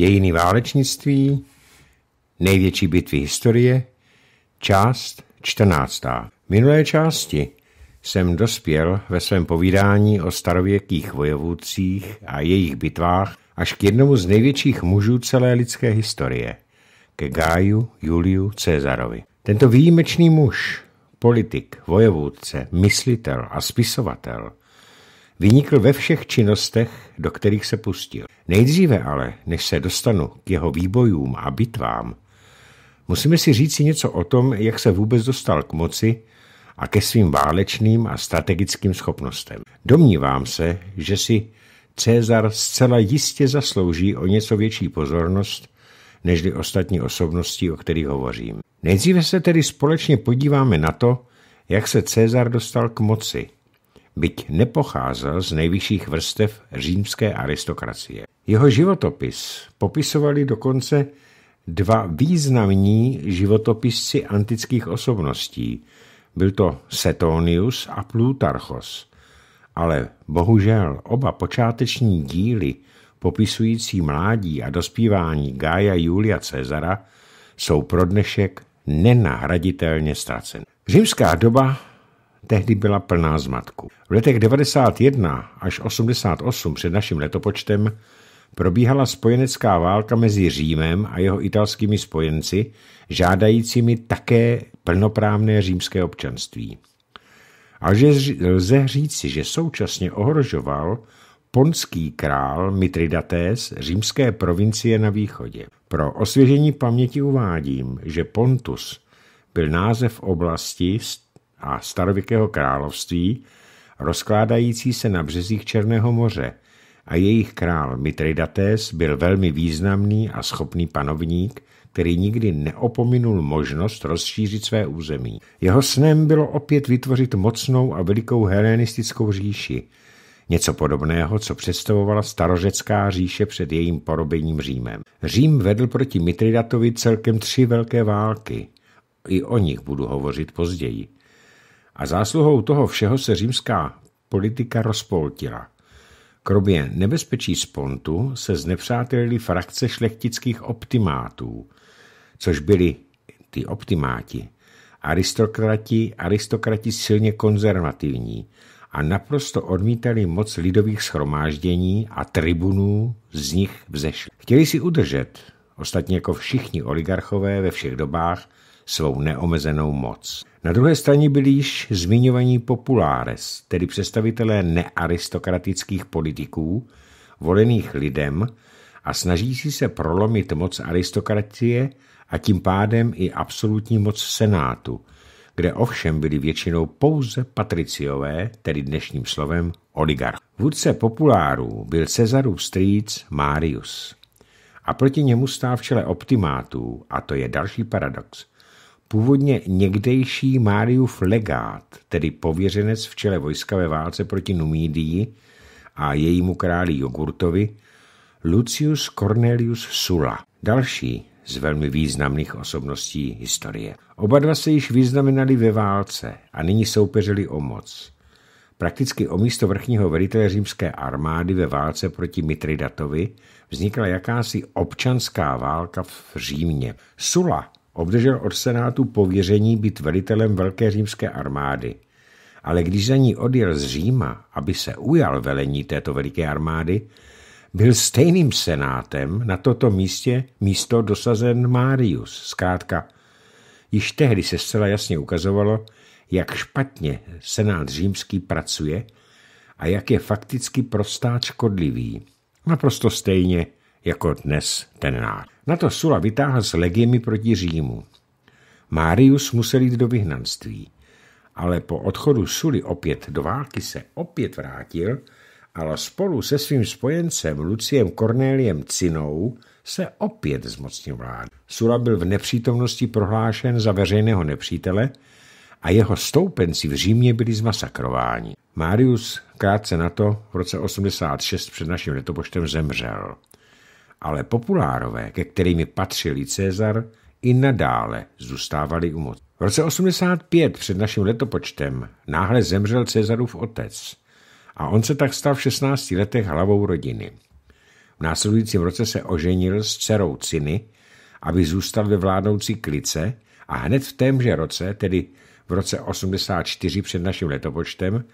dějiny válečnictví, největší bitvy historie, část 14. V minulé části jsem dospěl ve svém povídání o starověkých vojevůdcích a jejich bitvách až k jednomu z největších mužů celé lidské historie, ke Gáju Juliu Cezarovi. Tento výjimečný muž, politik, vojevůdce, myslitel a spisovatel – Vynikl ve všech činnostech, do kterých se pustil. Nejdříve ale, než se dostanu k jeho výbojům a bitvám, musíme si říci něco o tom, jak se vůbec dostal k moci a ke svým válečným a strategickým schopnostem. Domnívám se, že si Cezar zcela jistě zaslouží o něco větší pozornost, nežli ostatní osobnosti, o kterých hovořím. Nejdříve se tedy společně podíváme na to, jak se Cezar dostal k moci – byť nepocházel z nejvyšších vrstev římské aristokracie. Jeho životopis popisovali dokonce dva významní životopisci antických osobností. Byl to Setonius a Plutarchos. Ale bohužel oba počáteční díly popisující mládí a dospívání Gája Julia Cezara jsou pro dnešek nenahraditelně ztraceny. Římská doba tehdy byla plná zmatku. V letech 91 až 88 před naším letopočtem probíhala spojenecká válka mezi Římem a jeho italskými spojenci, žádajícími také plnoprávné římské občanství. A že lze říci, že současně ohrožoval ponský král Mitridates římské provincie na východě. Pro osvěžení paměti uvádím, že Pontus byl název oblasti a starověkého království, rozkládající se na březích Černého moře a jejich král Mitridates byl velmi významný a schopný panovník, který nikdy neopominul možnost rozšířit své území. Jeho snem bylo opět vytvořit mocnou a velikou helenistickou říši, Něco podobného, co představovala starořecká říše před jejím porobením Římem. Řím vedl proti Mitridatovi celkem tři velké války. I o nich budu hovořit později. A zásluhou toho všeho se římská politika rozpoltila. Kromě nebezpečí spontu se znepřátelili frakce šlechtických optimátů, což byli ty optimáti, aristokrati, aristokrati silně konzervativní a naprosto odmítali moc lidových schromáždění a tribunů z nich vzešli. Chtěli si udržet, ostatně jako všichni oligarchové ve všech dobách, svou neomezenou moc. Na druhé straně byli již zmiňovaní populáres, tedy představitelé nearistokratických politiků, volených lidem a snažící se prolomit moc aristokracie a tím pádem i absolutní moc senátu, kde ovšem byli většinou pouze patriciové, tedy dnešním slovem oligarch. Vůdce populárů byl Cezarův strýc Marius. A proti němu stál v čele optimátů, a to je další paradox, Původně někdejší Máriův legát, tedy pověřenec v čele vojska ve válce proti Numídii a jejímu králi Jogurtovi, Lucius Cornelius Sulla, další z velmi významných osobností historie. Oba dva se již vyznamenali ve válce a nyní soupeřili o moc. Prakticky o místo vrchního velitele římské armády ve válce proti Mitridatovi vznikla jakási občanská válka v Římě. Sula Obdržel od senátu pověření být velitelem Velké římské armády. Ale když za ní odjel z Říma, aby se ujal velení této veliké armády, byl stejným senátem na toto místě místo dosazen Marius. Zkrátka, již tehdy se zcela jasně ukazovalo, jak špatně senát římský pracuje a jak je fakticky prostá škodlivý. Naprosto stejně jako dnes ten náš. Na to Sula vytáhl s legiemi proti Římu. Marius musel jít do vyhnanství, ale po odchodu Suly opět do války se opět vrátil, ale spolu se svým spojencem Luciem Cornéliem Cinou se opět zmocnil vlád. Sula byl v nepřítomnosti prohlášen za veřejného nepřítele a jeho stoupenci v Římě byli zmasakrováni. Marius krátce na to v roce 86 před naším letopočtem zemřel ale populárové, ke kterými patřili Cezar, i nadále zůstávali u moci. V roce 85 před naším letopočtem náhle zemřel Cezarův otec a on se tak stal v 16 letech hlavou rodiny. V následujícím roce se oženil s dcerou Ciny, aby zůstal ve vládnoucí klice a hned v témže roce, tedy v roce 84 před naším letopočtem,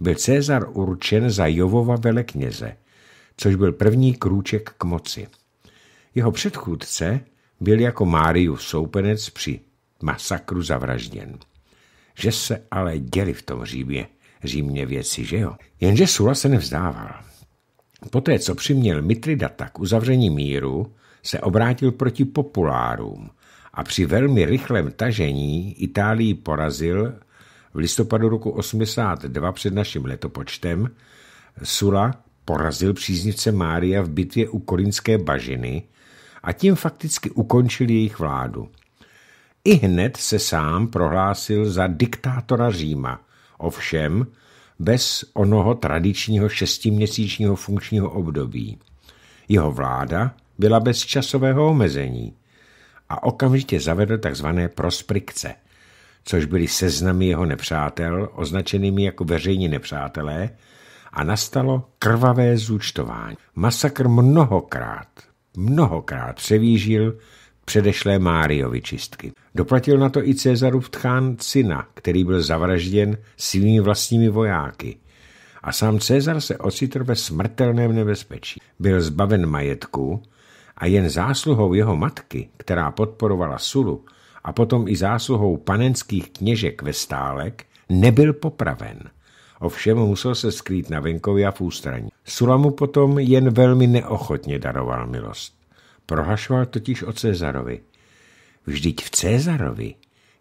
byl Cezar určen za Jovova velekněze – což byl první krůček k moci. Jeho předchůdce byl jako Máriu soupenec při masakru zavražděn. Že se ale děli v tom Římě, Římě věci, že jo? Jenže Sula se nevzdával. Poté, co přiměl Mitridata k uzavření míru, se obrátil proti populárům a při velmi rychlém tažení Itálii porazil v listopadu roku 82 před naším letopočtem Sula porazil příznivce Mária v bitvě u Korinské bažiny a tím fakticky ukončil jejich vládu. I hned se sám prohlásil za diktátora Říma, ovšem bez onoho tradičního šestiměsíčního funkčního období. Jeho vláda byla bez časového omezení a okamžitě zavedl tzv. prosprikce, což byly seznamy jeho nepřátel, označenými jako veřejní nepřátelé, a nastalo krvavé zúčtování. Masakr mnohokrát, mnohokrát převížil předešlé Máriovi čistky. Doplatil na to i Cezarův tchán Cina, který byl zavražděn svými vlastními vojáky. A sám Cezar se ocitl ve smrtelném nebezpečí. Byl zbaven majetku a jen zásluhou jeho matky, která podporovala Sulu, a potom i zásluhou panenských kněžek ve stálek, nebyl popraven ovšem musel se skrýt na venkově a v ústraní. Sula mu potom jen velmi neochotně daroval milost. Prohašoval totiž o Cezarovi. Vždyť v Cezarovi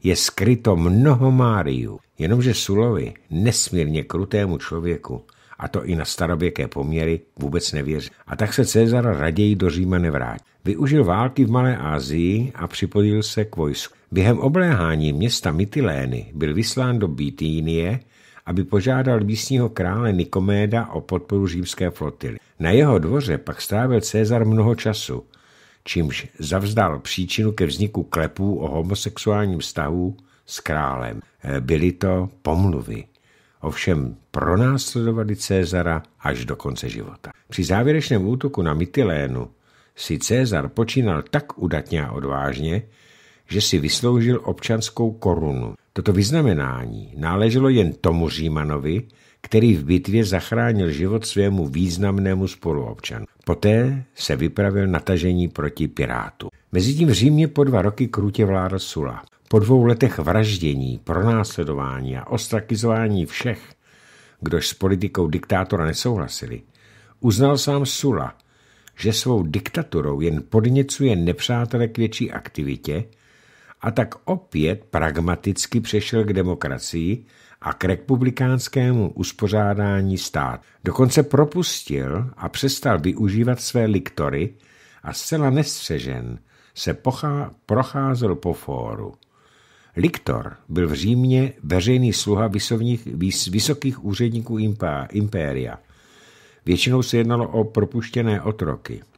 je skryto mnoho Máriů, jenomže Sulovi, nesmírně krutému člověku, a to i na starověké poměry, vůbec nevěří. A tak se Cezar raději do Říma nevrátí. Využil války v Malé Asii a připojil se k vojsku. Během obléhání města Mytilény byl vyslán do Bitínie, aby požádal místního krále Nikoméda o podporu římské flotily. Na jeho dvoře pak strávil Cezar mnoho času, čímž zavzdal příčinu ke vzniku klepů o homosexuálním vztahu s králem. Eh, byly to pomluvy. Ovšem pronásledovali Cezara až do konce života. Při závěrečném útoku na Mytilénu si Cezar počínal tak udatně a odvážně, že si vysloužil občanskou korunu. Toto vyznamenání náleželo jen tomu Římanovi, který v bitvě zachránil život svému významnému spoluobčanu. Poté se vypravil na tažení proti pirátu. Mezitím v Římě po dva roky krutě vládl Sula. Po dvou letech vraždění, pronásledování a ostrakizování všech, kdož s politikou diktátora nesouhlasili, uznal sám Sula, že svou diktaturou jen podněcuje nepřátele k větší aktivitě a tak opět pragmaticky přešel k demokracii a k republikánskému uspořádání stát. Dokonce propustil a přestal využívat své liktory a zcela nestřežen se pochá, procházel po fóru. Liktor byl v Římě veřejný sluha vysovních, vys, vysokých úředníků impéria. Většinou se jednalo o propuštěné otroky –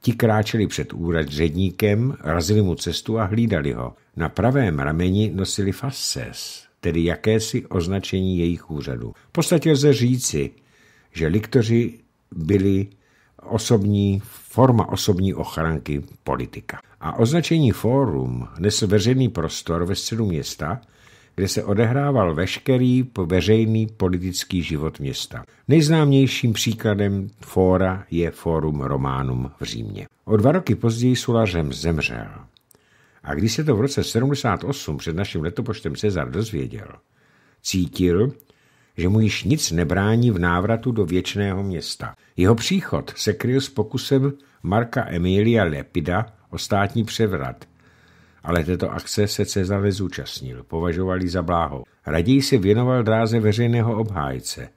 Ti kráčeli před úředníkem, razili mu cestu a hlídali ho. Na pravém rameni nosili fasces, tedy jakési označení jejich úřadu. V podstatě lze říci, že liktoři byli osobní, forma osobní ochranky politika. A označení fórum nesl veřejný prostor ve středu města, kde se odehrával veškerý veřejný politický život města. Nejznámějším příkladem fóra je Forum Románum v Římě. O dva roky později Sulařem zemřel. A když se to v roce 78 před naším letopočtem Cezar dozvěděl, cítil, že mu již nic nebrání v návratu do věčného města. Jeho příchod se kryl s pokusem Marka Emilia Lepida o státní převrat – ale této akce se Cezar nezúčastnil, považovali za bláho. Raději se věnoval dráze veřejného obhájce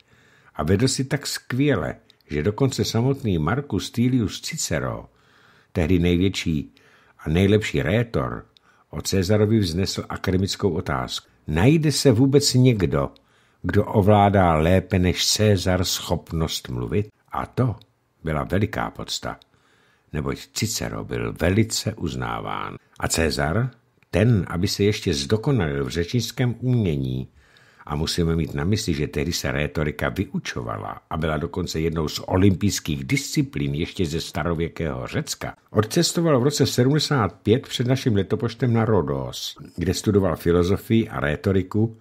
a vedl si tak skvěle, že dokonce samotný Marcus Tilius Cicero, tehdy největší a nejlepší rétor, o Cezarovi vznesl akademickou otázku. Najde se vůbec někdo, kdo ovládá lépe než Cezar schopnost mluvit? A to byla veliká podsta neboť Cicero byl velice uznáván. A Cezar, ten, aby se ještě zdokonalil v řečnickém umění, a musíme mít na mysli, že tehdy se rétorika vyučovala a byla dokonce jednou z olympijských disciplín ještě ze starověkého Řecka, odcestoval v roce 75 před naším letopočtem na Rodos, kde studoval filozofii a rétoriku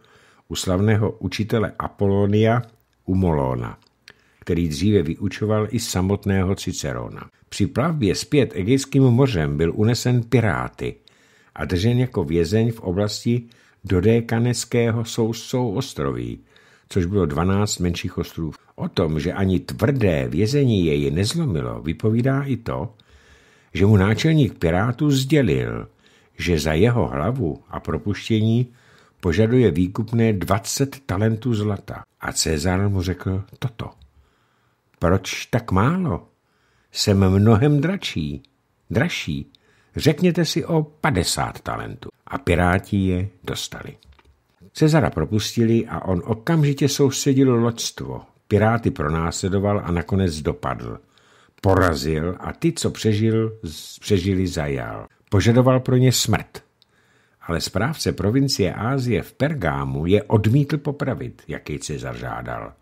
u slavného učitele Apolonia Umolona, který dříve vyučoval i samotného Cicerona. Při plavbě zpět Egejským mořem byl unesen piráty a držen jako vězeň v oblasti Dodékaneckého sousou ostroví, což bylo 12 menších ostrovů. O tom, že ani tvrdé vězení jej nezlomilo, vypovídá i to, že mu náčelník Pirátů sdělil, že za jeho hlavu a propuštění požaduje výkupné 20 talentů zlata. A Cezar mu řekl toto. Proč tak málo? jsem mnohem dračí, dražší. Řekněte si o 50 talentů. A piráti je dostali. Cezara propustili a on okamžitě soustředil loďstvo. Piráty pronásledoval a nakonec dopadl. Porazil a ty, co přežil, přežili zajal. Požadoval pro ně smrt. Ale správce provincie Ázie v Pergámu je odmítl popravit, jaký Cezar žádal.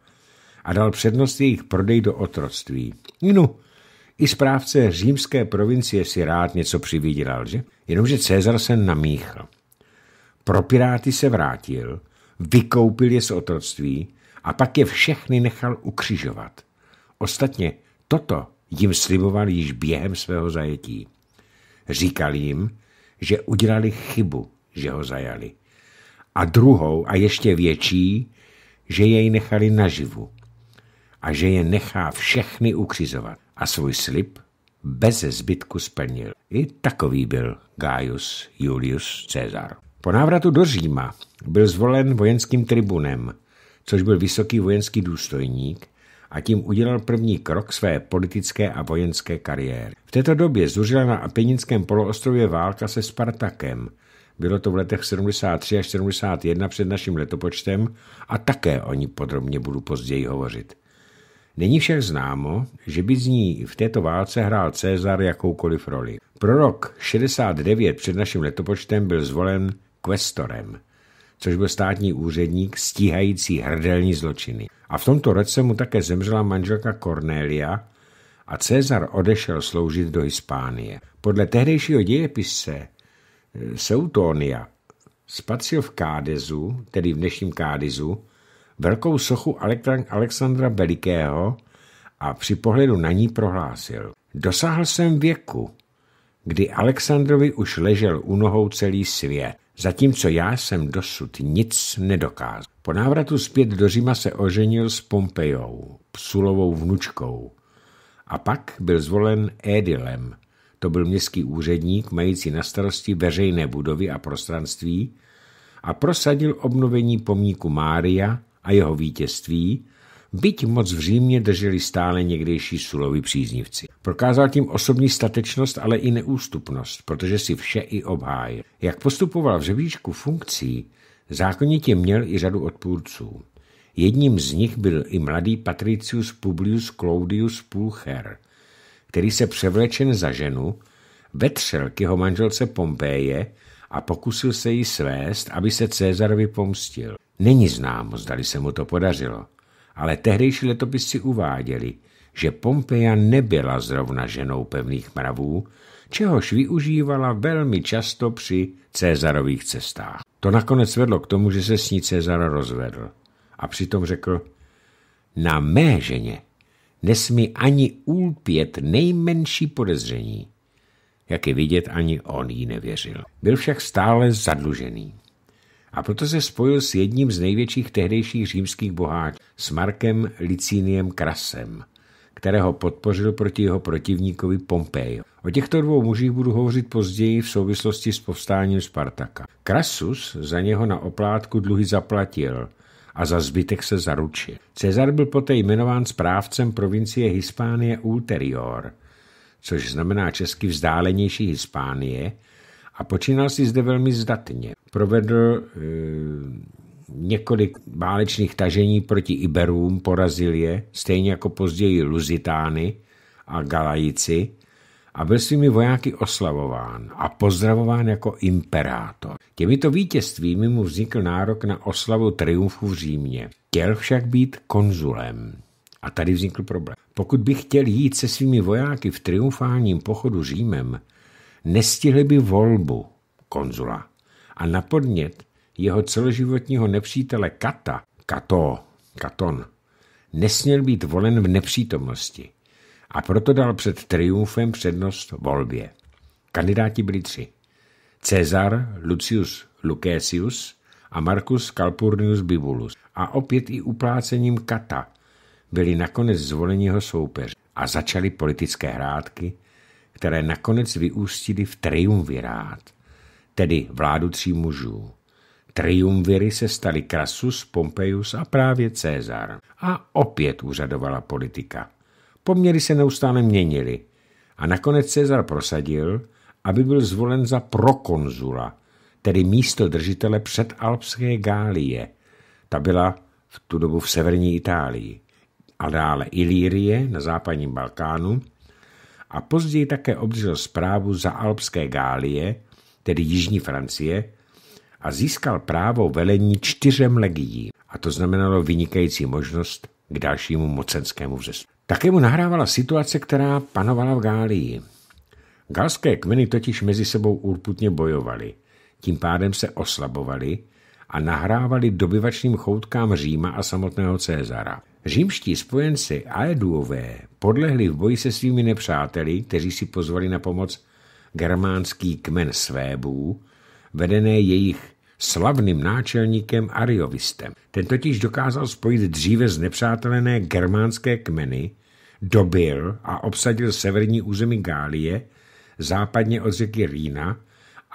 A dal přednost jejich prodej do otroctví. No, i správce římské provincie si rád něco přivídělal, že? Jenomže Cezar se namíchal. Pro Piráty se vrátil, vykoupil je z otroctví a pak je všechny nechal ukřižovat. Ostatně toto jim sliboval již během svého zajetí. Říkal jim, že udělali chybu, že ho zajali. A druhou a ještě větší, že jej nechali naživu a že je nechá všechny ukřizovat a svůj slib bez zbytku splnil. I takový byl Gaius Julius Caesar. Po návratu do Říma byl zvolen vojenským tribunem, což byl vysoký vojenský důstojník a tím udělal první krok své politické a vojenské kariéry. V této době zuřila na Apeninském poloostrově válka se Spartakem. Bylo to v letech 73 až 71 před naším letopočtem a také o ní podrobně budu později hovořit. Není však známo, že by z ní v této válce hrál Cezar jakoukoliv roli. Pro rok 69 před naším letopočtem byl zvolen kvestorem, což byl státní úředník stíhající hrdelní zločiny. A v tomto roce mu také zemřela manželka Cornelia a Cezar odešel sloužit do Hispánie. Podle tehdejšího dějepisce eh, Seutonia spatřil v Kádezu, tedy v dnešním Kádezu, velkou sochu Alexandra Belikého a při pohledu na ní prohlásil. Dosáhl jsem věku, kdy Alexandrovi už ležel u nohou celý svět, zatímco já jsem dosud nic nedokázal. Po návratu zpět do Říma se oženil s Pompejou, psulovou vnučkou, a pak byl zvolen Edilem. to byl městský úředník mající na starosti veřejné budovy a prostranství, a prosadil obnovení pomníku Mária a jeho vítězství, byť moc v Římě drželi stále někdejší Sulovi příznivci. Prokázal tím osobní statečnost, ale i neústupnost, protože si vše i obhájil. Jak postupoval v řebíčku funkcí, zákonitě měl i řadu odpůrců. Jedním z nich byl i mladý Patricius Publius Claudius Pulcher, který se převlečen za ženu vetřel k jeho manželce Pompeje a pokusil se ji svést, aby se Cezarovi pomstil. Není známo, zdali se mu to podařilo, ale tehdejší letopisci uváděli, že Pompeja nebyla zrovna ženou pevných mravů, čehož využívala velmi často při Cezarových cestách. To nakonec vedlo k tomu, že se s ní Cezar rozvedl a přitom řekl, na mé ženě nesmí ani úlpět nejmenší podezření. Jak je vidět, ani on jí nevěřil. Byl však stále zadlužený a proto se spojil s jedním z největších tehdejších římských boháčů, s Markem liciniem, Krasem, kterého podpořil proti jeho protivníkovi Pompej. O těchto dvou mužích budu hovořit později v souvislosti s povstáním Spartaka. Krasus za něho na oplátku dluhy zaplatil a za zbytek se zaručil. Cezar byl poté jmenován správcem provincie Hispánie Ulterior, což znamená česky vzdálenější Hispánie, a počínal si zde velmi zdatně. Provedl e, několik válečných tažení proti Iberům, porazil je, stejně jako později Luzitány a Galajici, a byl svými vojáky oslavován a pozdravován jako imperátor. Těmito vítězstvími mu vznikl nárok na oslavu triumfu v Římě. Chtěl však být konzulem. A tady vznikl problém. Pokud by chtěl jít se svými vojáky v triumfálním pochodu Římem, nestihli by volbu konzula a na podnět jeho celoživotního nepřítele Kata, Kato, Katon, nesměl být volen v nepřítomnosti a proto dal před triumfem přednost volbě. Kandidáti byli tři. Cezar, Lucius Lucesius a Marcus Calpurnius Bibulus a opět i uplácením Kata byli nakonec zvoleni jeho soupeř a začaly politické hrádky, které nakonec vyústily v triumvirát, tedy vládu tří mužů. Triumviry se staly Krasus, Pompeius a právě Cezar. A opět úřadovala politika. Poměry se neustále měnily a nakonec Cezar prosadil, aby byl zvolen za prokonzula, tedy místo držitele předalpské Gálie. Ta byla v tu dobu v severní Itálii a dále Ilírie na západním Balkánu a později také obdržel zprávu za Alpské Gálie, tedy Jižní Francie, a získal právo velení čtyřem legií. A to znamenalo vynikající možnost k dalšímu mocenskému vzestupu. Také mu nahrávala situace, která panovala v Gálii. Galské kmeny totiž mezi sebou úrputně bojovaly, tím pádem se oslabovaly a nahrávali dobyvačným choutkám Říma a samotného Cezara. Římští spojenci Aeduové podlehli v boji se svými nepřáteli, kteří si pozvali na pomoc germánský kmen Svébů, vedené jejich slavným náčelníkem Ariovistem. Ten totiž dokázal spojit dříve znepřátelené germánské kmeny, dobil a obsadil severní území Gálie, západně od řeky Rýna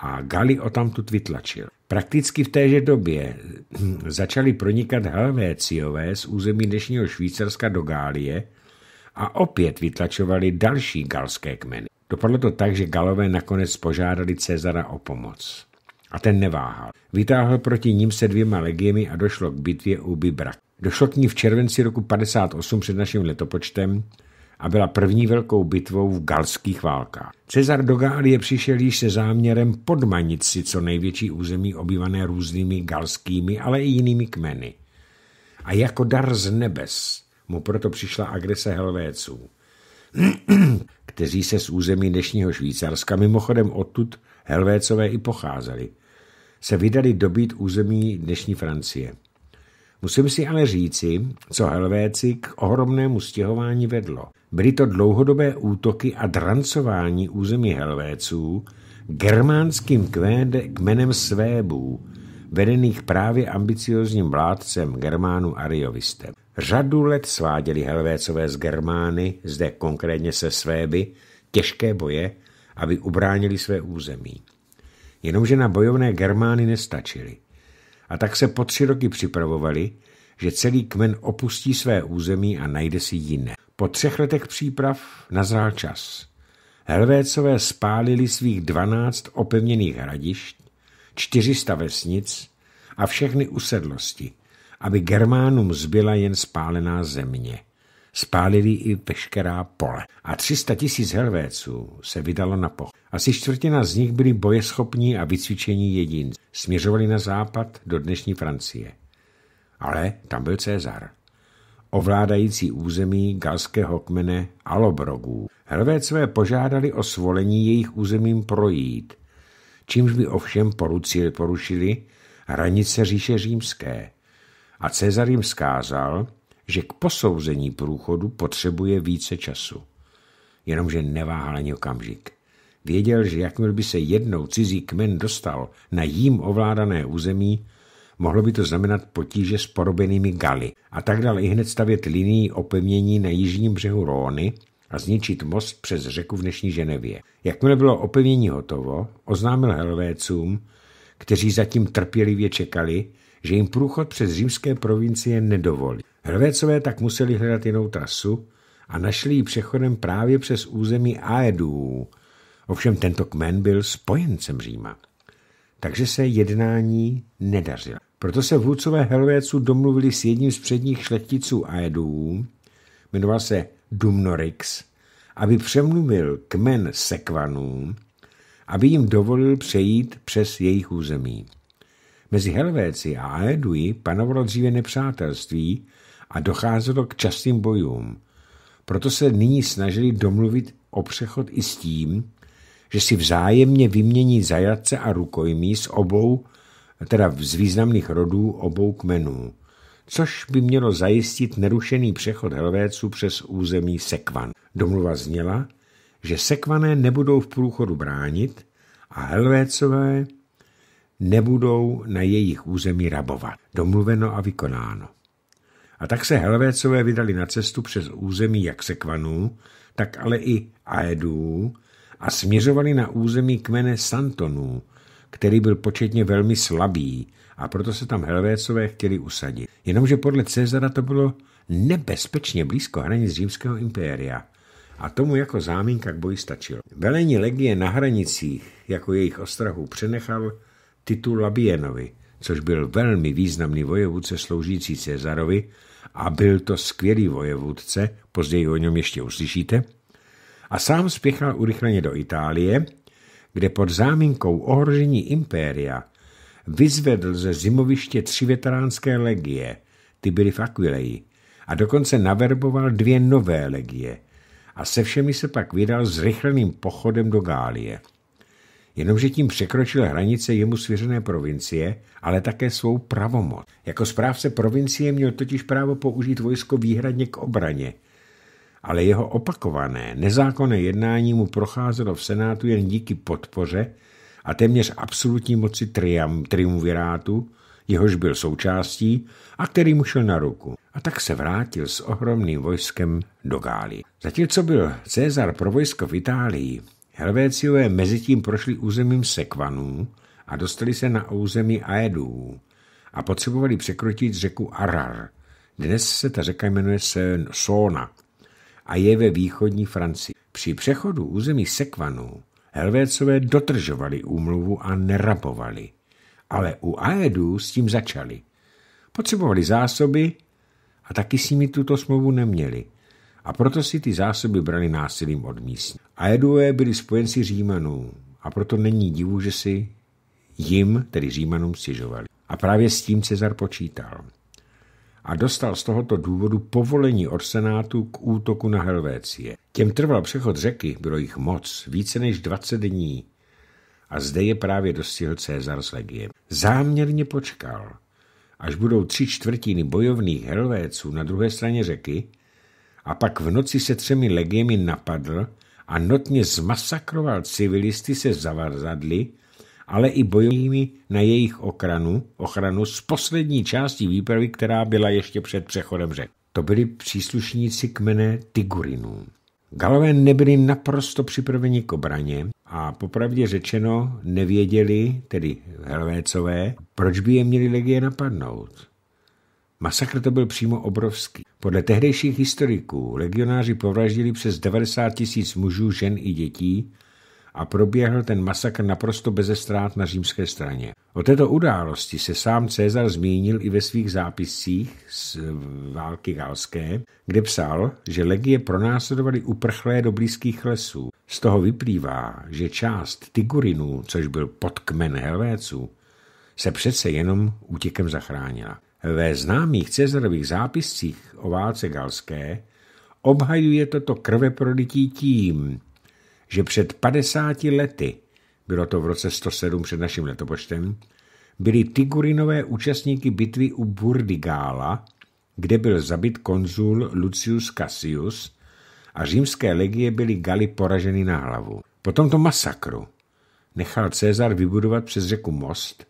a Gali o tamtud vytlačil. Prakticky v téže době hm, začali pronikat Helvéciové z území dnešního Švýcarska do Gálie a opět vytlačovali další galské kmeny. Dopadlo to tak, že Galové nakonec požádali Cezara o pomoc. A ten neváhal. Vytáhl proti ním se dvěma legiemi a došlo k bitvě u Bibra. Došlo k ní v červenci roku 58 před naším letopočtem, a byla první velkou bitvou v galských válkách. Cezar do Gálie přišel již se záměrem podmanit si co největší území obývané různými galskými, ale i jinými kmeny. A jako dar z nebes mu proto přišla agrese Helvéců, kteří se z území dnešního Švýcarska, mimochodem odtud Helvécové i pocházeli, se vydali dobít území dnešní Francie. Musím si ale říci, co Helvéci k ohromnému stěhování vedlo. Byly to dlouhodobé útoky a drancování území Helvéců germánským kmenem Svébů, vedených právě ambiciozním vládcem Germánu Ariovistem. Řadu let sváděli Helvécové z Germány, zde konkrétně se Svéby, těžké boje, aby ubránili své území. Jenomže na bojovné Germány nestačili. A tak se po tři roky připravovali, že celý kmen opustí své území a najde si jiné. Po třech letech příprav nazrál čas. Helvécové spálili svých dvanáct opevněných hradišť, 400 vesnic a všechny usedlosti, aby Germánům zbyla jen spálená země. Spálili i veškerá pole. A 300 tisíc Helvéců se vydalo na poch. Asi čtvrtina z nich byli bojeschopní a vycvičení jedinci. Směřovali na západ do dnešní Francie. Ale tam byl Cezar ovládající území galského kmene Alobrogů. Helvécové požádali o svolení jejich územím projít, čímž by ovšem poručili, porušili hranice říše římské. A Cezar jim zkázal, že k posouzení průchodu potřebuje více času. Jenomže neváhal ani okamžik. Věděl, že jakmile by se jednou cizí kmen dostal na jím ovládané území, mohlo by to znamenat potíže s porobenými gali a tak dal i hned stavět linii opevnění na jižním břehu Róny a zničit most přes řeku v dnešní Ženevě. Jakmile bylo opevnění hotovo, oznámil Helvécům, kteří zatím trpělivě čekali, že jim průchod přes římské provincie nedovolí. Helvécové tak museli hledat jinou trasu a našli ji přechodem právě přes území Aedů. Ovšem tento kmen byl spojencem Říma takže se jednání nedařilo. Proto se vůdcové Helvéců domluvili s jedním z předních šlechticů Aedů, jmenoval se Dumnorix, aby přemluvil kmen Sekvanů, aby jim dovolil přejít přes jejich území. Mezi Helvéci a Aedui panovalo dříve nepřátelství a docházelo k častým bojům. Proto se nyní snažili domluvit o přechod i s tím, že si vzájemně vymění zajatce a rukojmí z obou teda z významných rodů obou kmenů, což by mělo zajistit nerušený přechod Helvéců přes území Sekvan. Domluva zněla, že Sekvané nebudou v průchodu bránit a Helvécové nebudou na jejich území rabovat. Domluveno a vykonáno. A tak se Helvécové vydali na cestu přes území jak Sekvanů, tak ale i Aedů a směřovali na území kmene Santonů, který byl početně velmi slabý a proto se tam Helvécové chtěli usadit. Jenomže podle Cezara to bylo nebezpečně blízko hranic římského impéria a tomu jako záminka k boji stačilo. Velení legie na hranicích, jako jejich ostrahu, přenechal titul Labienovi, což byl velmi významný vojevůdce sloužící Cezarovi a byl to skvělý vojevůdce, později o něm ještě uslyšíte, a sám spěchal urychleně do Itálie, kde pod záminkou ohrožení impéria vyzvedl ze zimoviště tři veteránské legie, ty byly v Aquileji, a dokonce naverboval dvě nové legie a se všemi se pak vydal s zrychleným pochodem do Gálie. Jenomže tím překročil hranice jemu svěřené provincie, ale také svou pravomoc. Jako správce provincie měl totiž právo použít vojsko výhradně k obraně – ale jeho opakované nezákonné jednání mu procházelo v Senátu jen díky podpoře a téměř absolutní moci triam, triumvirátu, jehož byl součástí a který mu šel na ruku. A tak se vrátil s ohromným vojskem do Gály. Zatímco byl Cezar pro vojsko v Itálii, Helvéciové mezitím prošli územím Sekvanů a dostali se na území Aedů a potřebovali překročit řeku Arar. Dnes se ta řeka jmenuje Sona a je ve východní Francii. Při přechodu území Sekvanu Helvécové dotržovali úmluvu a nerapovali. Ale u Aedů s tím začali. Potřebovali zásoby a taky s nimi tuto smlouvu neměli. A proto si ty zásoby brali násilím od místní. Aedové byli spojenci Římanů a proto není divu, že si jim, tedy Římanům, stěžovali. A právě s tím Cezar počítal a dostal z tohoto důvodu povolení od senátu k útoku na Helvécie. Těm trval přechod řeky, bylo jich moc, více než 20 dní. A zde je právě dostihl Cezar s legiem. Záměrně počkal, až budou tři čtvrtiny bojovných Helvéců na druhé straně řeky a pak v noci se třemi legiemi napadl a notně zmasakroval civilisty se zavazadly ale i bojovými na jejich okranu, ochranu z poslední části výpravy, která byla ještě před přechodem řek. To byli příslušníci kmene Tigurinů. Galové nebyli naprosto připraveni k obraně a popravdě řečeno nevěděli, tedy Helvécové, proč by je měli legie napadnout. Masakr to byl přímo obrovský. Podle tehdejších historiků legionáři povraždili přes 90 tisíc mužů, žen i dětí a proběhl ten masakr naprosto beze ztrát na římské straně. O této události se sám Cezar zmínil i ve svých zápiscích z války galské, kde psal, že legie pronásledovaly uprchlé do blízkých lesů. Z toho vyplývá, že část Tigurinů, což byl podkmen Helvéců, se přece jenom útěkem zachránila. Ve známých Cezarových zápiscích o válce galské obhajuje toto krve tím, že před 50 lety, bylo to v roce 107 před naším letopočtem, byli Tigurinové účastníky bitvy u Burdigála, kde byl zabit konzul Lucius Cassius a římské legie byly Gali poraženy na hlavu. Po tomto masakru nechal Cezar vybudovat přes řeku most,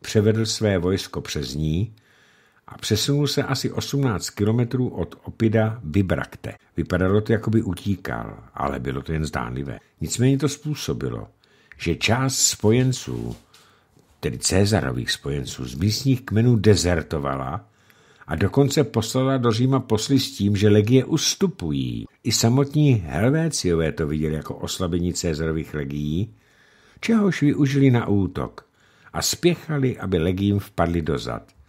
převedl své vojsko přes ní a přesunul se asi 18 kilometrů od Opida Vibrakte. Vypadalo to, jako by utíkal, ale bylo to jen zdánlivé. Nicméně to způsobilo, že část spojenců, tedy Cezarových spojenců, z místních kmenů dezertovala a dokonce poslala do Říma posly s tím, že legie ustupují. I samotní Helvéciové to viděli jako oslabení Cezarových legií, čehož využili na útok a spěchali, aby legím vpadli dozad. zad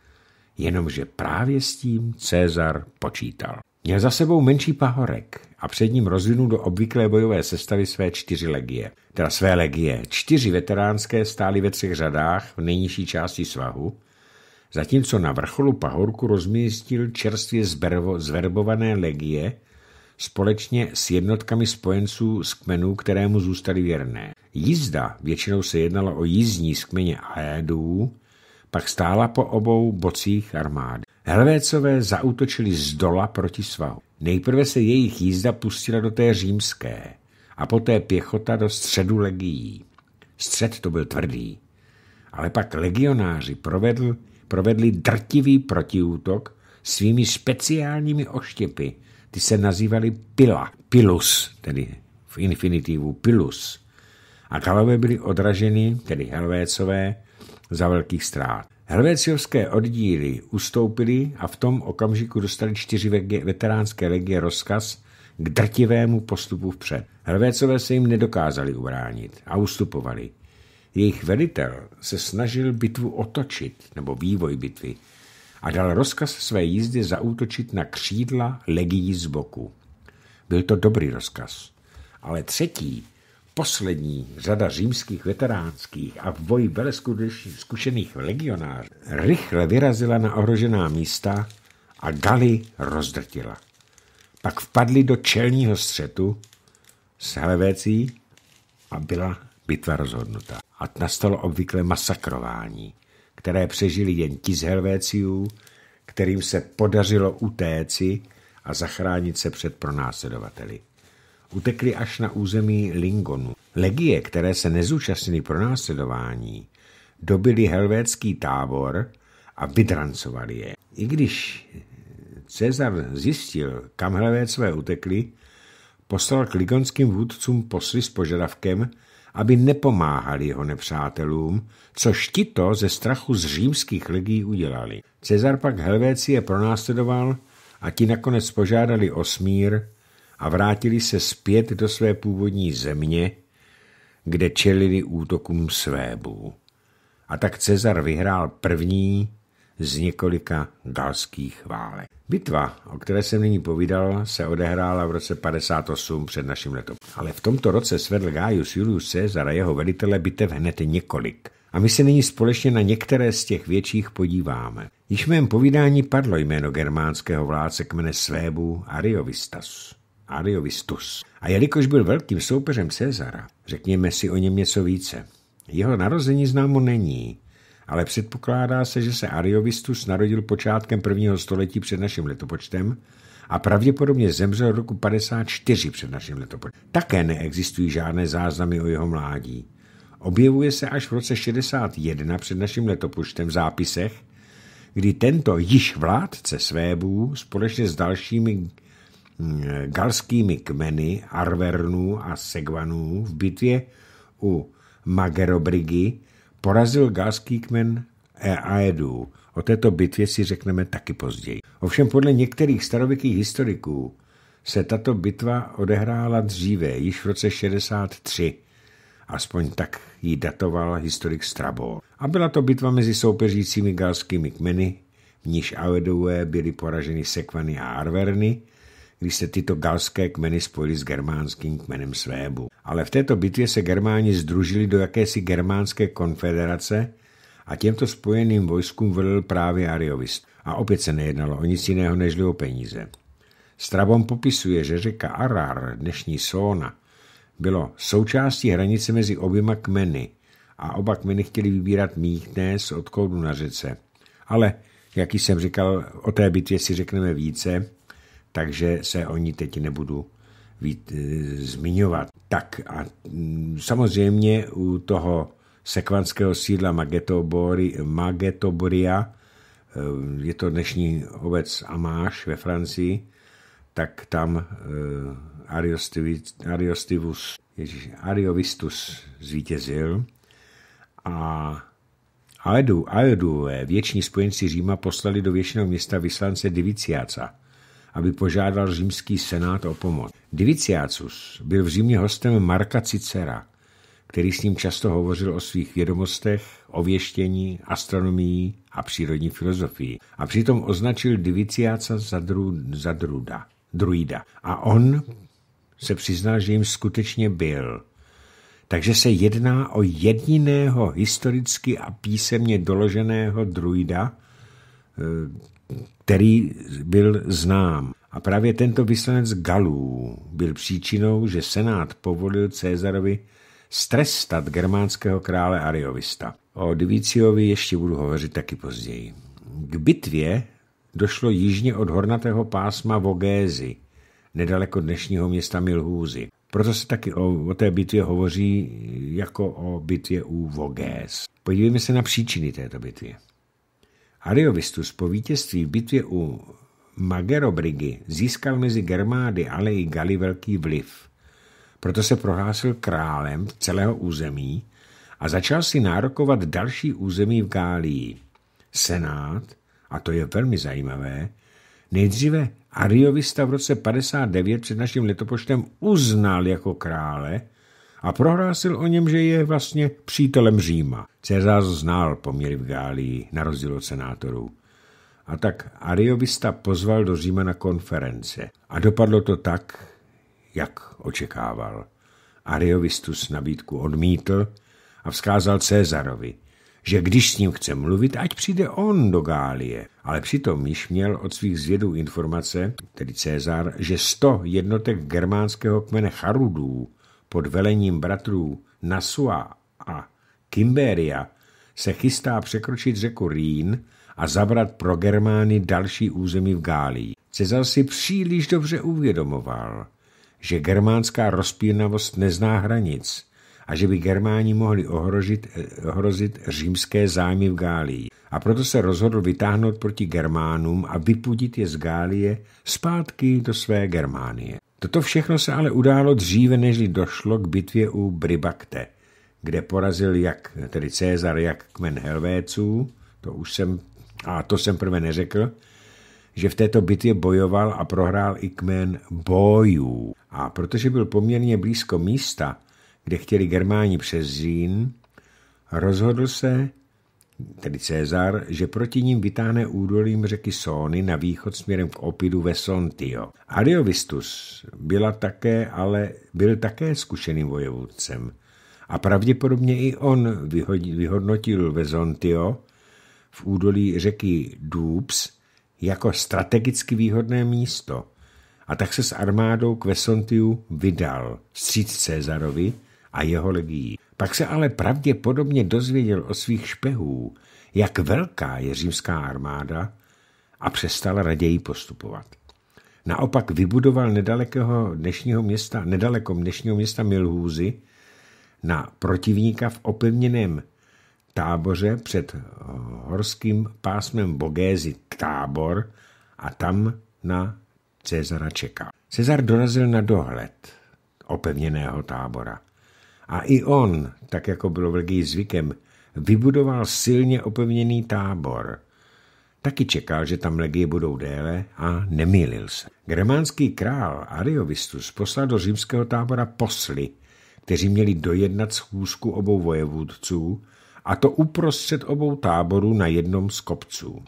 jenomže právě s tím Cezar počítal. Měl za sebou menší pahorek a před ním rozvinul do obvyklé bojové sestavy své čtyři legie. Teda své legie. Čtyři veteránské stály ve třech řadách v nejnižší části svahu, zatímco na vrcholu pahorku rozmístil čerstvě zbervo, zverbované legie společně s jednotkami spojenců z kmenů, kterému zůstali věrné. Jízda, většinou se jednalo o jízdní z kmeně Aédů, pak stála po obou bocích armády. Helvécové zautočili z dola proti svahu. Nejprve se jejich jízda pustila do té římské a poté pěchota do středu legií. Střed to byl tvrdý, ale pak legionáři provedl, provedli drtivý protiútok svými speciálními oštěpy. Ty se nazývaly pila, pilus, tedy v infinitivu pilus. A kalové byli odraženi, tedy helvécové, za velkých ztrát. Helvéciovské oddíly ustoupily a v tom okamžiku dostali čtyři veteránské legie rozkaz k drtivému postupu vpřed. Helvécové se jim nedokázali ubránit a ustupovali. Jejich velitel se snažil bitvu otočit, nebo vývoj bitvy, a dal rozkaz své jízdy zaútočit na křídla legií z boku. Byl to dobrý rozkaz. Ale třetí poslední řada římských veteránských a v boji veleskutečně zkušených legionářů rychle vyrazila na ohrožená místa a Gali rozdrtila. Pak vpadli do čelního střetu s Helvécí a byla bitva rozhodnuta. A nastalo obvykle masakrování, které přežili jen ti z Helvéciů, kterým se podařilo utéci a zachránit se před pronásledovateli utekli až na území Lingonu. Legie, které se nezúčastnily pro následování, dobili helvécký tábor a vydrancovali je. I když Cezar zjistil, kam helvécové utekli, poslal k ligonským vůdcům posly s požadavkem, aby nepomáhali jeho nepřátelům, což tito ze strachu z římských legií udělali. Cezar pak je pronásledoval a ti nakonec požádali o smír a vrátili se zpět do své původní země, kde čelili útokům svébů. A tak Cezar vyhrál první z několika galských válek. Bitva, o které jsem nyní povídal, se odehrála v roce 58 před naším letem. Ale v tomto roce svedl Gaius Julius Caesar a jeho velitele bitev hned několik. A my se nyní společně na některé z těch větších podíváme. Již v mém povídání padlo jméno germánského vládce kmene Svébu Ariovistas. Ariovistus. A jelikož byl velkým soupeřem Cezara, řekněme si o něm něco více. Jeho narození známo není, ale předpokládá se, že se Ariovistus narodil počátkem prvního století před naším letopočtem a pravděpodobně zemřel roku 54 před naším letopočtem. Také neexistují žádné záznamy o jeho mládí. Objevuje se až v roce 61 před naším letopočtem v zápisech, kdy tento již vládce svébů společně s dalšími Eh, galskými kmeny Arvernů a Segvanů v bitvě u Magerobrigy porazil galský kmen Aedů. O této bitvě si řekneme taky později. Ovšem podle některých starověkých historiků se tato bitva odehrála dříve, již v roce 63. Aspoň tak ji datoval historik Strabo. A byla to bitva mezi soupeřícími galskými kmeny, v níž Aedoué byli poraženi Sekvany a Arverny, když se tyto galské kmeny spojily s germánským kmenem Svébu. Ale v této bitvě se germáni združili do jakési germánské konfederace a těmto spojeným vojskům velel právě Ariovist. A opět se nejednalo o nic jiného než o peníze. Strabon popisuje, že řeka Arar, dnešní Sona, bylo součástí hranice mezi oběma kmeny a oba kmeny chtěli vybírat mítné z odkoudu na řece. Ale, jak jsem říkal, o té bitvě si řekneme více, takže se o ní teď nebudu víc eh, zmiňovat. Tak a mm, samozřejmě u toho sekvanského sídla Magetobori, Magetoboria, eh, je to dnešní obec Amáš ve Francii, tak tam eh, Ariostivus, ježiš, Ariovistus zvítězil a Aedu, Aedové, věční spojenci Říma, poslali do věčného města vyslance Diviciáca – aby požádal římský senát o pomoc. Diviciacus byl v Římě hostem Marka Cicera, který s ním často hovořil o svých vědomostech, o věštění, astronomii a přírodní filozofii. A přitom označil Diviciáca za, dru, za druda, druida. A on se přiznal, že jim skutečně byl. Takže se jedná o jediného historicky a písemně doloženého druida, eh, který byl znám. A právě tento vyslanec Galů byl příčinou, že senát povolil Cezarovi strestat germánského krále Ariovista. O Diviciovi ještě budu hovořit taky později. K bitvě došlo jižně od hornatého pásma Vogézy, nedaleko dnešního města Milhůzy. Proto se taky o, o té bitvě hovoří jako o bitvě u Vogéz? Podívejme se na příčiny této bitvy. Ariovistus po vítězství v bitvě u Magerobrigy získal mezi Germády, ale i Gali velký vliv. Proto se prohlásil králem celého území a začal si nárokovat další území v Gálii. Senát, a to je velmi zajímavé, nejdříve Ariovista v roce 59 před naším letopočtem uznal jako krále a prohlásil o něm, že je vlastně přítelem Říma. Cezar znal poměry v Gálii, na rozdíl od senátorů. A tak Ariovista pozval do Říma na konference. A dopadlo to tak, jak očekával. Ariovistus nabídku odmítl a vzkázal Cezarovi, že když s ním chce mluvit, ať přijde on do Gálie. Ale přitom již měl od svých zvědů informace, tedy Cezar, že sto jednotek germánského kmene Charudů pod velením bratrů Nasua a Kimberia se chystá překročit řeku Rýn a zabrat pro Germány další území v Gálii. Cezar si příliš dobře uvědomoval, že germánská rozpínavost nezná hranic a že by Germáni mohli ohrožit, ohrozit římské zájmy v Gálii. A proto se rozhodl vytáhnout proti Germánům a vypudit je z Gálie zpátky do své Germánie. Toto všechno se ale událo dříve, než došlo k bitvě u Bribakte, kde porazil jak tedy Cézar, jak kmen Helvéců, to už jsem, a to jsem prvé neřekl, že v této bitvě bojoval a prohrál i kmen bojů. A protože byl poměrně blízko místa, kde chtěli Germáni přes Zín, rozhodl se, tedy Cezar, že proti ním vytáhne údolím řeky Sóny na východ směrem k Opidu ve Sontio. Ariovistus byla také, ale byl také zkušeným vojevůdcem a pravděpodobně i on vyhodnotil ve Sontio v údolí řeky Dubs jako strategicky výhodné místo a tak se s armádou k Vesontiu vydal stříc Cezarovi a jeho legií. Pak se ale pravděpodobně dozvěděl o svých špehů, jak velká je římská armáda a přestal raději postupovat. Naopak vybudoval nedalekého dnešního města, nedaleko dnešního města Milhůzy na protivníka v opevněném táboře před eh, horským pásmem Bogézy tábor a tam na Cezara čekal. Cezar dorazil na dohled opevněného tábora. A i on, tak jako bylo v Legii zvykem, vybudoval silně opevněný tábor. Taky čekal, že tam legie budou déle a nemýlil se. Germánský král Ariovistus poslal do římského tábora posly, kteří měli dojednat schůzku obou vojevůdců, a to uprostřed obou táborů na jednom z kopců.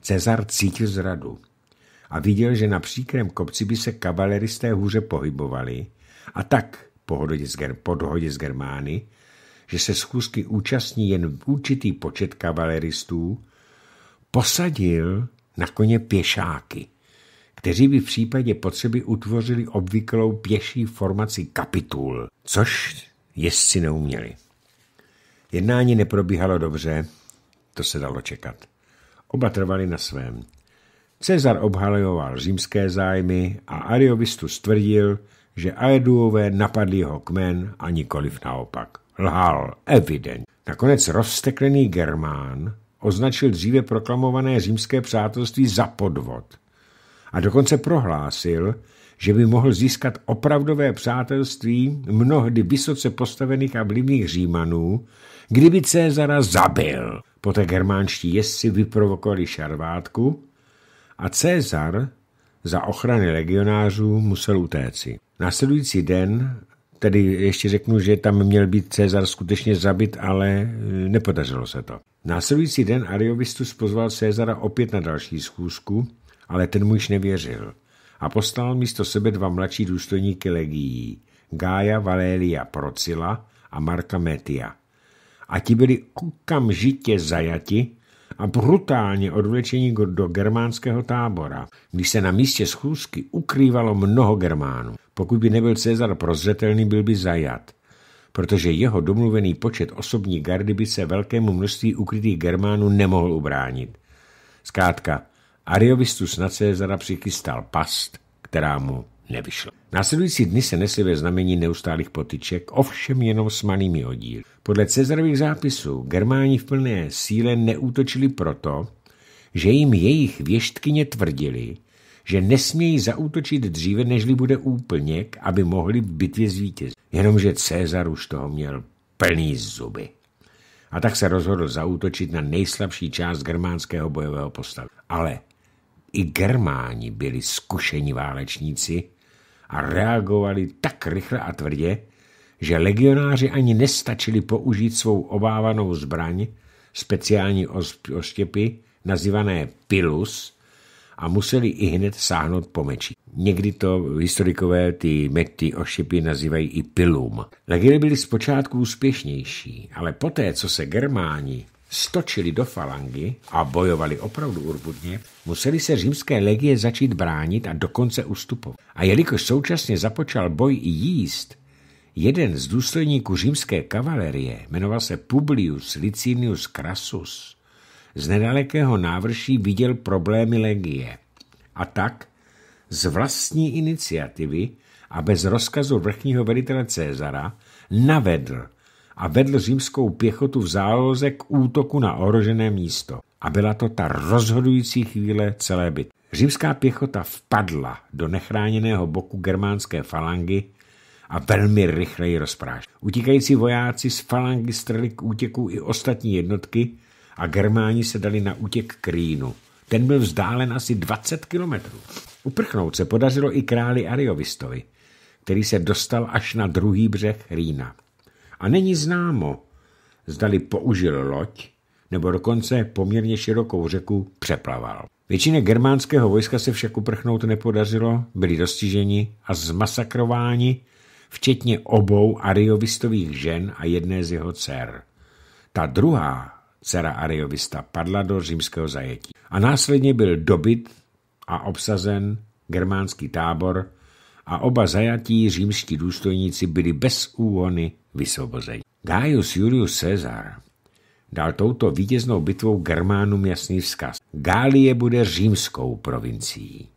Cezar cítil zradu a viděl, že na příkrém kopci by se kavaleristé hůře pohybovali a tak po dohodě s Germány, že se schůzky účastní jen určitý počet kavaleristů, posadil na koně pěšáky, kteří by v případě potřeby utvořili obvyklou pěší formaci kapitul, což jezdci neuměli. Jednání neprobíhalo dobře, to se dalo čekat. Oba trvali na svém. Cezar obhajoval římské zájmy a Ariovistus tvrdil, že Aeduové napadli jeho kmen a nikoliv naopak. Lhal, evident. Nakonec rozsteklený Germán označil dříve proklamované římské přátelství za podvod a dokonce prohlásil, že by mohl získat opravdové přátelství mnohdy vysoce postavených a vlivných Římanů, kdyby Cezara zabil. Poté germánští jezdci vyprovokovali šarvátku a Cezar za ochrany legionářů musel utéci. Následující den, tedy ještě řeknu, že tam měl být Cezar skutečně zabit, ale e, nepodařilo se to. Následující den Ariovistus pozval Cezara opět na další schůzku, ale ten mu již nevěřil a poslal místo sebe dva mladší důstojníky legií, Gája Valéria Procila a Marka Metia. A ti byli okamžitě zajati a brutálně odvlečení do germánského tábora, když se na místě schůzky ukrývalo mnoho Germánů. Pokud by nebyl Cezar prozřetelný, byl by zajat, protože jeho domluvený počet osobní gardy by se velkému množství ukrytých Germánů nemohl ubránit. Zkrátka, Ariovistus na Cezara přichystal past, která mu nevyšla. Následující dny se nesly ve znamení neustálých potyček, ovšem jenom s malými oddíly. Podle Cezarových zápisů Germáni v plné síle neútočili proto, že jim jejich věštkyně tvrdili, že nesmějí zaútočit dříve, nežli bude úplněk, aby mohli v bitvě zvítězit. Jenomže Cezar už toho měl plný zuby. A tak se rozhodl zaútočit na nejslabší část germánského bojového postavy. Ale i germáni byli zkušení válečníci, a reagovali tak rychle a tvrdě, že legionáři ani nestačili použít svou obávanou zbraň, speciální oštěpy, nazývané pilus, a museli i hned sáhnout po meči. Někdy to historikové ty, mety oštěpy nazývají i pilum. Legiony byly zpočátku úspěšnější, ale poté, co se Germáni stočili do falangy a bojovali opravdu urbudně, museli se římské legie začít bránit a dokonce ustupovat. A jelikož současně započal boj i jíst, jeden z důstojníků římské kavalerie, jmenoval se Publius Licinius Crassus, z nedalekého návrší viděl problémy legie a tak z vlastní iniciativy a bez rozkazu vrchního velitele Cezara navedl a vedl římskou pěchotu v záloze k útoku na ohrožené místo. A byla to ta rozhodující chvíle celé byt. Římská pěchota vpadla do nechráněného boku germánské falangy a velmi rychle ji rozprášil. Utíkající vojáci z falangy strli k útěku i ostatní jednotky a germáni se dali na útěk k Rínu. Ten byl vzdálen asi 20 kilometrů. Uprchnout se podařilo i králi Ariovistovi, který se dostal až na druhý břeh Rína a není známo, zdali použil loď nebo dokonce poměrně širokou řeku přeplaval. Většině germánského vojska se však uprchnout nepodařilo, byli dostiženi a zmasakrováni, včetně obou Ariovistových žen a jedné z jeho dcer. Ta druhá, dcera Ariovista, padla do římského zajetí a následně byl dobyt a obsazen germánský tábor a oba zajatí římští důstojníci byli bez úhony vysvobození. Gaius Julius Caesar dal touto vítěznou bitvou Germánům jasný vzkaz. Gálie bude římskou provincií.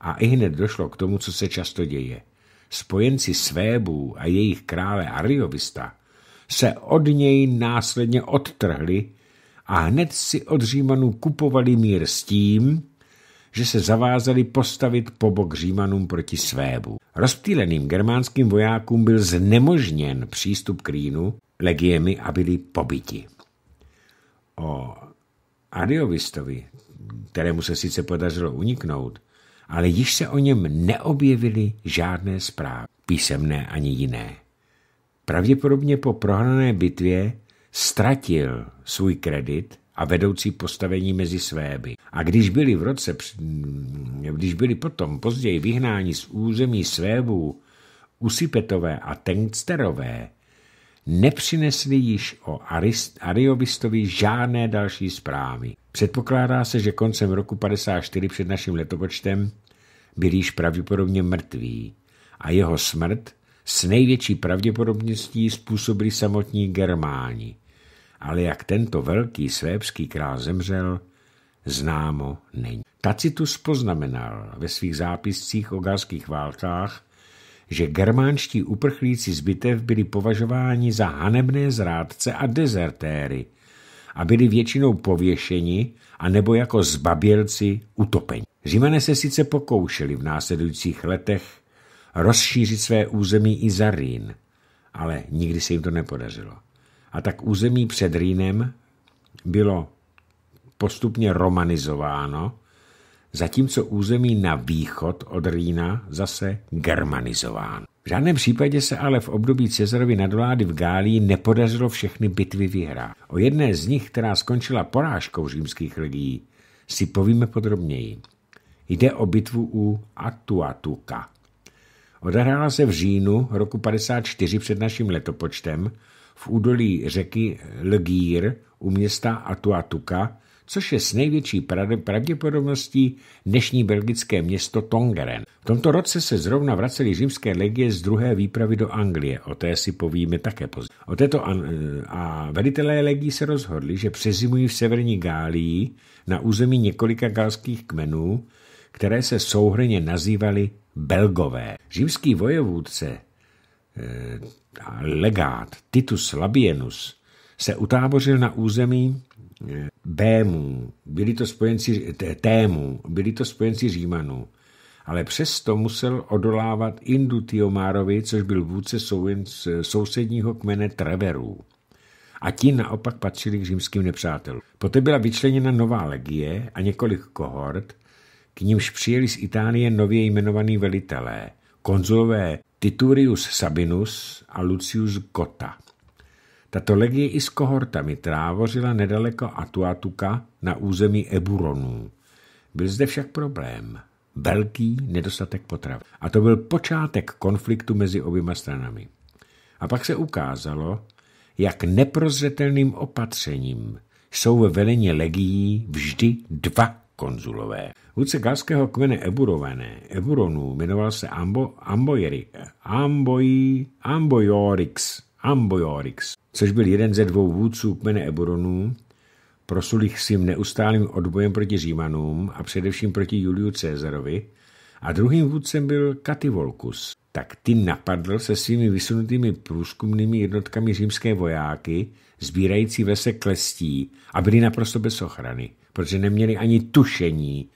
A i hned došlo k tomu, co se často děje. Spojenci Svébů a jejich krále Ariovista se od něj následně odtrhli a hned si od Římanů kupovali mír s tím, že se zavázali postavit po bok Římanům proti svébu. Rozptýleným germánským vojákům byl znemožněn přístup k Rýnu legiemi a byli pobyti. O Ariovistovi, kterému se sice podařilo uniknout, ale již se o něm neobjevily žádné zprávy, písemné ani jiné. Pravděpodobně po prohrané bitvě ztratil svůj kredit a vedoucí postavení mezi svéby. A když byli v roce, když byli potom později vyhnáni z území svébů, Usypetové a Tenksterové, nepřinesli již o Arist, Ariovistovi žádné další zprávy. Předpokládá se, že koncem roku 54 před naším letopočtem byl již pravděpodobně mrtvý a jeho smrt s největší pravděpodobností způsobili samotní Germáni ale jak tento velký svébský král zemřel, známo není. Tacitus poznamenal ve svých zápiscích o galských válkách, že germánští uprchlíci z bitev byli považováni za hanebné zrádce a dezertéry a byli většinou pověšeni a nebo jako zbabělci utopeni. Římané se sice pokoušeli v následujících letech rozšířit své území i za Rín, ale nikdy se jim to nepodařilo a tak území před Rýnem bylo postupně romanizováno, zatímco území na východ od Rýna zase germanizováno. V žádném případě se ale v období Cezarovi nadvlády v Gálii nepodařilo všechny bitvy vyhrát. O jedné z nich, která skončila porážkou římských legií, si povíme podrobněji. Jde o bitvu u Atuatuka. Odehrála se v říjnu roku 54 před naším letopočtem v údolí řeky Lgír u města Atuatuka, což je s největší pravděpodobností dnešní belgické město Tongeren. V tomto roce se zrovna vraceli římské legie z druhé výpravy do Anglie, o té si povíme také později. O této an- a velitelé legí se rozhodli, že přezimují v severní Gálii na území několika galských kmenů, které se souhrně nazývaly Belgové. Římský vojevůdce eh, legát Titus Labienus se utábořil na území eh, Bému, byli to spojenci Tému, byli to spojenci Římanů, ale přesto musel odolávat Indu Tiomárovi, což byl vůdce sousedního kmene Treverů. A ti naopak patřili k římským nepřátelům. Poté byla vyčleněna nová legie a několik kohort, k nímž přijeli z Itálie nově jmenovaní velitelé, konzulové Titurius Sabinus a Lucius Gota. Tato legie i s kohortami trávořila nedaleko Atuatuka na území Eburonů. Byl zde však problém. Velký nedostatek potrav. A to byl počátek konfliktu mezi oběma stranami. A pak se ukázalo, jak neprozřetelným opatřením jsou ve velení legií vždy dva konzulové. Vůdce galského kmene Eburované, Eburonů, jmenoval se Ambo, Amboyeri, Amboy, Amboyorix, Amboyorix, což byl jeden ze dvou vůdců kmene Eburonů, prosulých svým neustálým odbojem proti Římanům a především proti Juliu Cezarovi, a druhým vůdcem byl Kativolkus. Tak ty napadl se svými vysunutými průzkumnými jednotkami římské vojáky, sbírající v lese klestí a byli naprosto bez ochrany protože neměli ani tušení,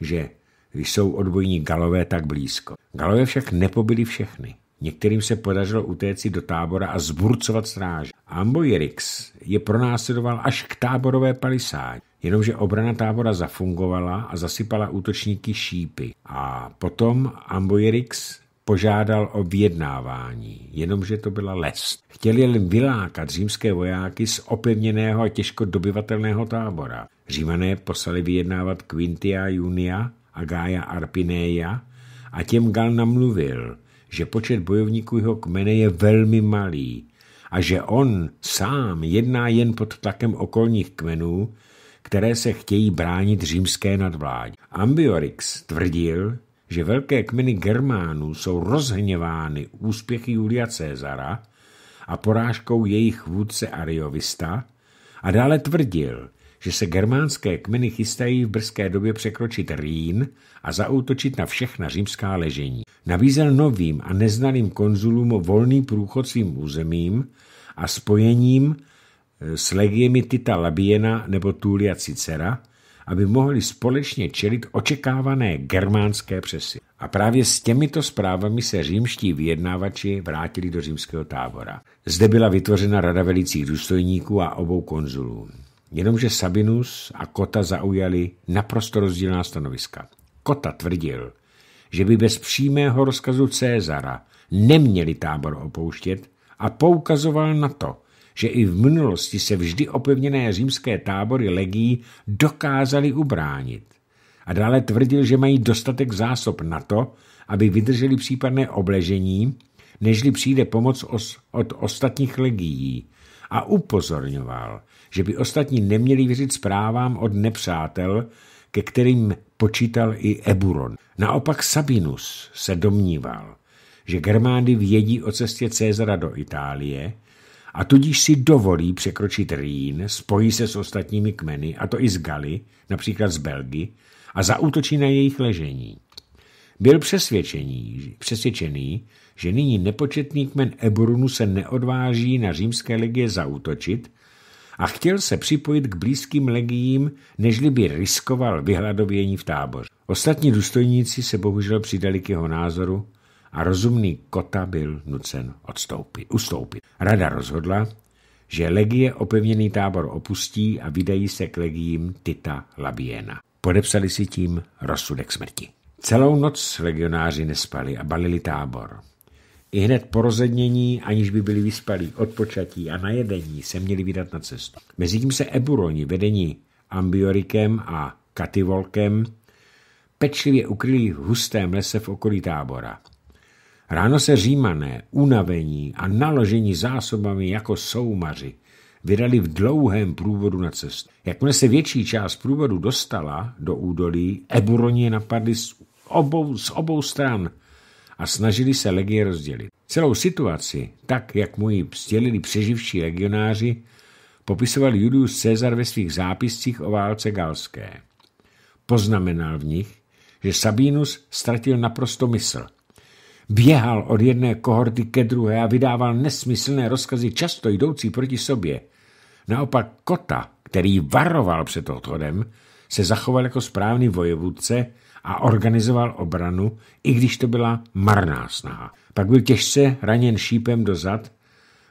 že když jsou odbojní galové tak blízko. Galové však nepobili všechny. Některým se podařilo utéct do tábora a zburcovat stráž. Ambojerix je pronásledoval až k táborové palisádě. Jenomže obrana tábora zafungovala a zasypala útočníky šípy. A potom Ambojerix požádal o vyjednávání, jenomže to byla lest. Chtěl jen vylákat římské vojáky z opevněného a těžko dobyvatelného tábora. Římané poslali vyjednávat Quintia Junia a Gaia Arpineia a těm Gal namluvil, že počet bojovníků jeho kmene je velmi malý a že on sám jedná jen pod tlakem okolních kmenů, které se chtějí bránit římské nadvládě. Ambiorix tvrdil, že velké kmeny Germánů jsou rozhněvány úspěchy Julia Cezara a porážkou jejich vůdce Ariovista a dále tvrdil, že se germánské kmeny chystají v brzké době překročit Rýn a zaútočit na všechna římská ležení. Nabízel novým a neznaným konzulům volný průchod svým územím a spojením eh, s legiemi Tita Labiena nebo Tulia Cicera – aby mohli společně čelit očekávané germánské přesy. A právě s těmito zprávami se římští vyjednávači vrátili do římského tábora. Zde byla vytvořena rada velicích důstojníků a obou konzulů. Jenomže Sabinus a Kota zaujali naprosto rozdílná stanoviska. Kota tvrdil, že by bez přímého rozkazu Cézara neměli tábor opouštět a poukazoval na to, že i v minulosti se vždy opevněné římské tábory legií dokázali ubránit. A dále tvrdil, že mají dostatek zásob na to, aby vydrželi případné obležení, nežli přijde pomoc os, od ostatních legií. A upozorňoval, že by ostatní neměli věřit zprávám od nepřátel, ke kterým počítal i Eburon. Naopak Sabinus se domníval, že Germány vědí o cestě Cezara do Itálie a tudíž si dovolí překročit Rýn, spojí se s ostatními kmeny, a to i z Gali, například z Belgy, a zaútočí na jejich ležení. Byl přesvědčený, přesvědčený, že nyní nepočetný kmen Eburunu se neodváží na římské legie zaútočit a chtěl se připojit k blízkým legiím, nežli by riskoval vyhladovění v táboře. Ostatní důstojníci se bohužel přidali k jeho názoru a rozumný Kota byl nucen odstoupit, ustoupit. Rada rozhodla, že legie opevněný tábor opustí a vydají se k legiím Tita Labiena. Podepsali si tím rozsudek smrti. Celou noc legionáři nespali a balili tábor. I hned po rozednění, aniž by byli vyspalí, odpočatí a najedení, se měli vydat na cestu. Mezitím se Eburoni, vedení Ambiorikem a Kativolkem, pečlivě ukryli v hustém lese v okolí tábora. Ráno se římané, unavení a naložení zásobami jako soumaři vydali v dlouhém průvodu na cestu. Jakmile se větší část průvodu dostala do údolí, Eburoni napadli z obou, z obou stran a snažili se legie rozdělit. Celou situaci, tak jak mu ji vzdělili přeživší legionáři, popisoval Julius Cezar ve svých zápiscích o válce galské. Poznamenal v nich, že Sabinus ztratil naprosto mysl – Běhal od jedné kohorty ke druhé a vydával nesmyslné rozkazy, často jdoucí proti sobě. Naopak Kota, který varoval před odchodem, se zachoval jako správný vojevůdce a organizoval obranu, i když to byla marná snaha. Pak byl těžce raněn šípem do zad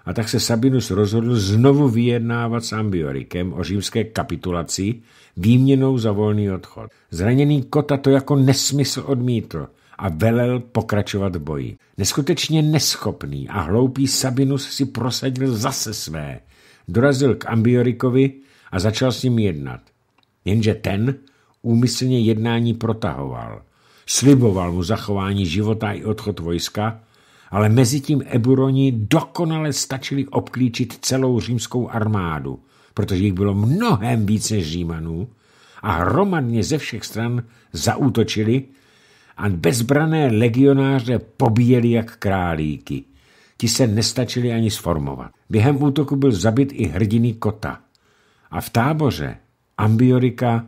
a tak se Sabinus rozhodl znovu vyjednávat s Ambiorikem o římské kapitulaci výměnou za volný odchod. Zraněný Kota to jako nesmysl odmítl – a velel pokračovat v boji. Neskutečně neschopný a hloupý Sabinus si prosadil zase své. Dorazil k Ambiorikovi a začal s ním jednat. Jenže ten úmyslně jednání protahoval. Sliboval mu zachování života i odchod vojska, ale mezi tím Eburoni dokonale stačili obklíčit celou římskou armádu, protože jich bylo mnohem více Římanů a hromadně ze všech stran zaútočili a bezbrané legionáře pobíjeli jak králíky. Ti se nestačili ani sformovat. Během útoku byl zabit i hrdiný kota. A v táboře Ambiorika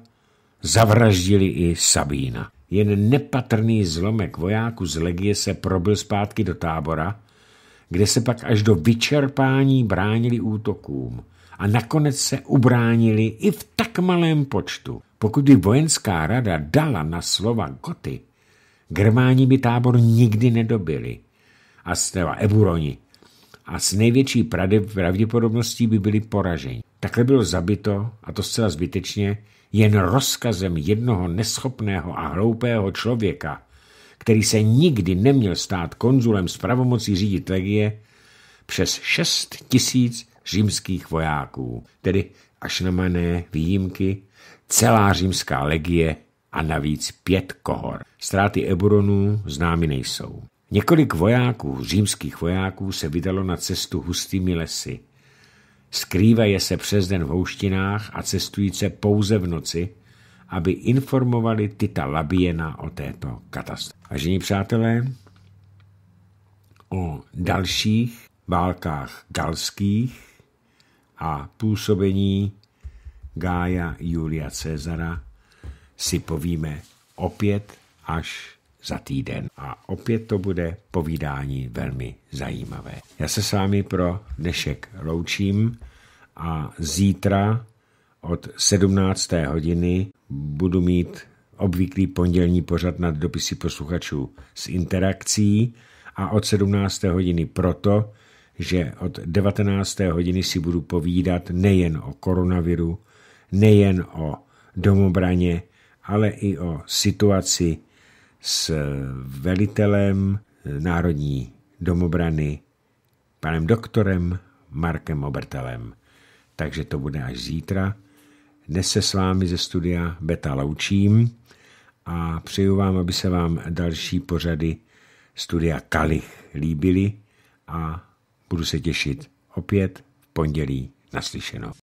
zavraždili i Sabína. Jen nepatrný zlomek vojáků z legie se probil zpátky do tábora, kde se pak až do vyčerpání bránili útokům a nakonec se ubránili i v tak malém počtu. Pokud by vojenská rada dala na slova Goty, Germáni by tábor nikdy nedobili. A stela Eburoni. A s největší pravděpodobností by byli poraženi. Takhle bylo zabito, a to zcela zbytečně, jen rozkazem jednoho neschopného a hloupého člověka, který se nikdy neměl stát konzulem s pravomocí řídit legie, přes šest tisíc římských vojáků, tedy až na mané výjimky, celá římská legie a navíc pět kohor. Ztráty Eburonů známy nejsou. Několik vojáků, římských vojáků, se vydalo na cestu hustými lesy. Skrývají se přes den v houštinách a se pouze v noci, aby informovali Tita Labiena o této katastrofě. Vážení přátelé, o dalších válkách galských a působení Gája Julia Cezara si povíme opět až za týden. A opět to bude povídání velmi zajímavé. Já se s vámi pro dnešek loučím a zítra od 17. hodiny budu mít obvyklý pondělní pořad nad dopisy posluchačů s interakcí a od 17. hodiny proto, že od 19. hodiny si budu povídat nejen o koronaviru, nejen o domobraně, ale i o situaci s eh, velitelem eh, Národní domobrany, panem doktorem Markem Obertelem. Takže to bude až zítra. Dnes se s vámi ze studia Beta loučím a přeju vám, aby se vám další pořady studia Kalich líbily a budu se těšit opět v pondělí naslyšenou.